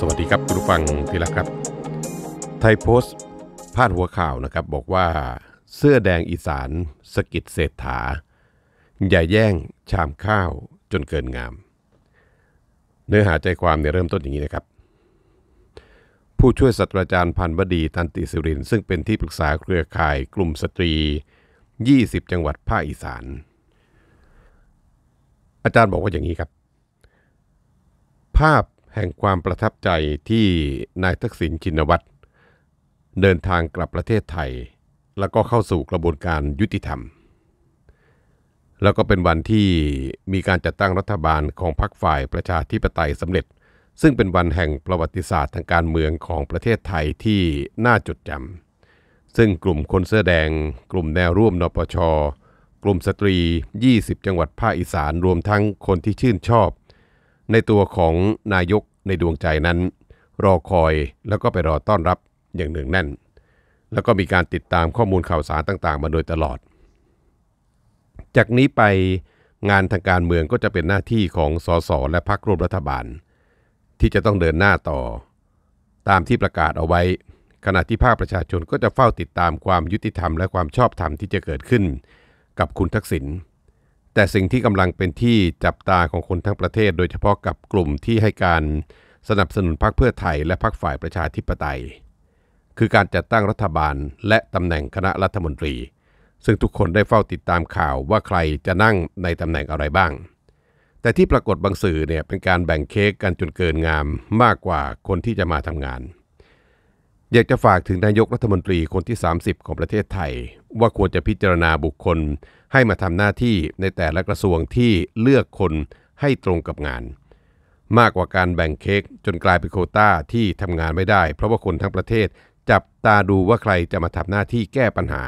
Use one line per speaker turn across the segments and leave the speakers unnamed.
สวัสดีครับคุณผู้ฟังที่รักครับ ไทยโพสต์ พาดหัวข่าวนะครับ บอกว่าเสื้อแดงอีสาน สกิดเศรษฐา อย่าแย่งชามข้าวจนเกินงาม เนื้อหาใจความเนี่ยเริ่มต้นอย่างนี้นะครับ ผู้ช่วยศาสตราจารย์พันวดีตันติสิริน ซึ่งเป็นที่ปรึกษาเครือข่ายกลุ่มสตรี 20 จังหวัดภาคอีสาน อาจารย์บอกว่าอย่างนี้ครับ ภาพแห่งความประทับใจที่นายทักษิณชินวัตรเดินทางกลับประเทศไทย แล้วก็เข้าสู่กระบวนการยุติธรรม แล้วก็เป็นวันที่มีการจัดตั้งรัฐบาลของพรรคฝ่ายประชาธิปไตยสำเร็จ ซึ่งเป็นวันแห่งประวัติศาสตร์ทางการเมืองของประเทศไทยที่น่าจดจำซึ่งกลุ่มคนเสื้อแดง กลุ่มแนวร่วมนปชกลุ่มสตรี 20 จังหวัดภาคอีสานรวมทั้งคนที่ชื่นชอบในตัวของนายกในดวงใจนั้น รอคอยแล้วก็ไปรอต้อนรับอย่างหนึ่งแน่น แล้วก็มีการติดตามข้อมูลข่าวสารต่าง ๆ มาโดยตลอด จากนี้ไปงานทางการเมืองก็จะเป็นหน้าที่ของสส และพรรคร่วมรัฐบาล ที่จะต้องเดินหน้าต่อ ตามที่ประกาศเอาไว้ ขณะที่ภาคประชาชนก็จะเฝ้าติดตามความยุติธรรมและความชอบธรรมที่จะเกิดขึ้น กับคุณทักษิณแต่สิ่งที่กำลังเป็นที่จับตาของคนทั้งประเทศ โดยเฉพาะกับกลุ่มที่ให้การสนับสนุนพรรคเพื่อไทยและพรรคฝ่ายประชาธิปไตย คือการจัดตั้งรัฐบาลและตำแหน่งคณะรัฐมนตรี ซึ่งทุกคนได้เฝ้าติดตามข่าวว่าใครจะนั่งในตำแหน่งอะไรบ้าง แต่ที่ปรากฏบางสื่อเนี่ยเป็นการแบ่งเค้กกันจนเกินงามมากกว่าคนที่จะมาทำงาน อยากจะฝากถึงนายกรัฐมนตรีคนที่ 30 ของประเทศไทยว่าควรจะพิจารณาบุคคลให้มาทำหน้าที่ในแต่ละกระทรวงที่เลือกคนให้ตรงกับงาน มากกว่าการแบ่งเค้กจนกลายเป็นโคต้าที่ทำงานไม่ได้ เพราะว่าคนทั้งประเทศจับตาดูว่าใครจะมาทำหน้าที่แก้ปัญหา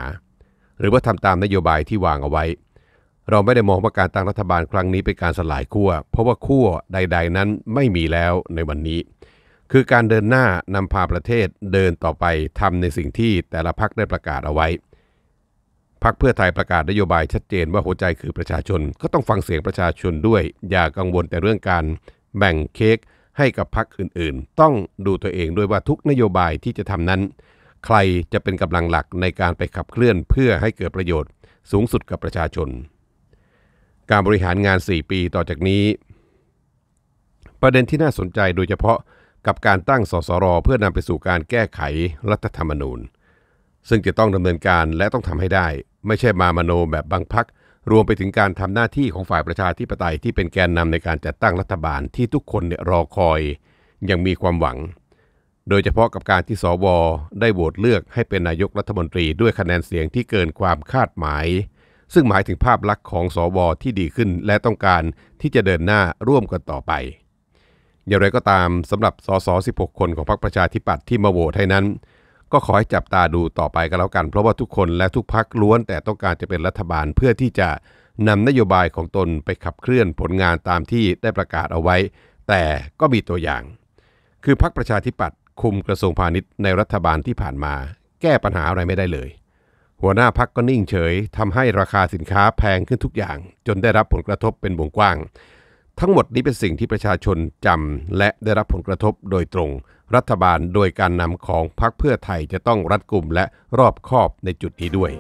หรือว่าทำตามนโยบายที่วางเอาไว้ เราไม่ได้มองว่าการตั้งรัฐบาลครั้งนี้เป็นการสลายขั้วเพราะว่าขั้วใดๆนั้นไม่มีแล้วในวันนี้ คือการเดินหน้านำพาประเทศเดินต่อไปทำในสิ่งที่แต่ละพักได้ประกาศเอาไว้พักเพื่อไทยประกาศนโยบายชัดเจนว่าหัวใจคือประชาชนก็ต้องฟังเสียงประชาชนด้วยอย่ากังวลแต่เรื่องการ แบ่งเค้กให้กับพรรคอื่นๆ ต้องดูตัวเองด้วยว่าทุกนโยบายที่จะทำนั้น ใครจะเป็นกำลังหลักในการไปขับเคลื่อนเพื่อให้เกิดประโยชน์สูงสุดกับประชาชน การบริหารงาน 4 ปีต่อจากนี้ ประเด็นที่น่าสนใจโดยเฉพาะกับการตั้งสสร เพื่อนำไปสู่การแก้ไขรัฐธรรมนูญ ซึ่งจะต้องดำเนินการและต้องทำให้ได้ไม่ใช่มามโนแบบบางพัก รวมไปถึงการทำหน้าที่ของฝ่ายประชาธิปไตยที่เป็นแกนนำในการจัดตั้งรัฐบาลที่ทุกคนเนี่ยรอคอยยังมีความหวัง โดยเฉพาะกับการที่สวได้โหวตเลือกให้เป็นนายกรัฐมนตรีด้วยคะแนนเสียงที่เกินความคาดหมาย ซึ่งหมายถึงภาพลักษณ์ของสวที่ดีขึ้น และต้องการที่จะเดินหน้าร่วมกันต่อไปอย่างไรก็ตามสำหรับสส16คนของพรรคประชาธิปัตย์ที่มาโหวตให้นั้นก็ขอให้จับตาดูต่อไปก็แล้วกัน เพราะว่าทุกคนและทุกพักล้วนแต่ต้องการจะเป็นรัฐบาลเพื่อที่จะนำนโยบายของตนไปขับเคลื่อนผลงานตามที่ได้ประกาศเอาไว้ แต่ก็มีตัวอย่าง คือพักประชาธิปัตย์คุมกระทรวงพาณิชย์ในรัฐบาลที่ผ่านมาแก้ปัญหาอะไรไม่ได้เลย หัวหน้าพักก็นิ่งเฉยทำให้ราคาสินค้าแพงขึ้นทุกอย่าง จนได้รับผลกระทบเป็นวงกว้างทั้งหมดนี้เป็นสิ่งที่ประชาชนจำและได้รับผลกระทบโดยตรง รัฐบาลโดยการนำของพรรคเพื่อไทยจะต้องรัดกุมและรอบคอบในจุดนี้ด้วย